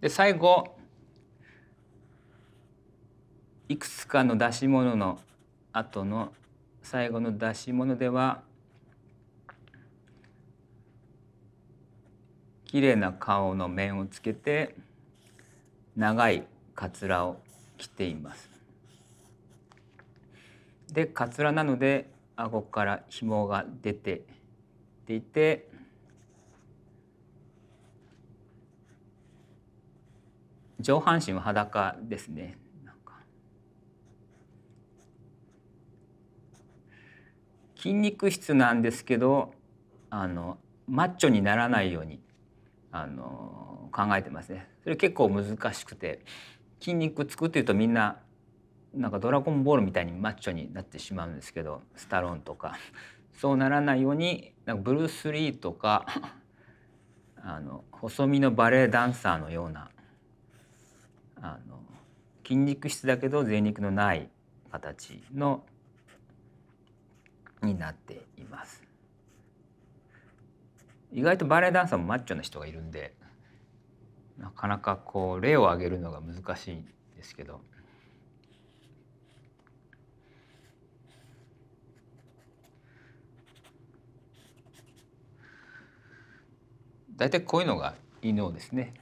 で最後いくつかの出し物の後の最後の出し物では綺麗な顔の面をつけて長いカツラを着ています。でカツラなので顎から紐が出ていて上半身は裸ですね筋肉質なんですけどあのマッチョにならないようにあの考えてますねそれ結構難しくて筋肉作ってうとみんななんかドラゴンボールみたいにマッチョになってしまうんですけどスタローンとかそうならないようになんかブルース・リーとかあの細身のバレエダンサーのようなあの筋肉質だけど贅肉のない形のになっています意外とバレエダンサーもマッチョな人がいるんでなかなかこう例を挙げるのが難しいんですけど大体こういうのがいいのですね。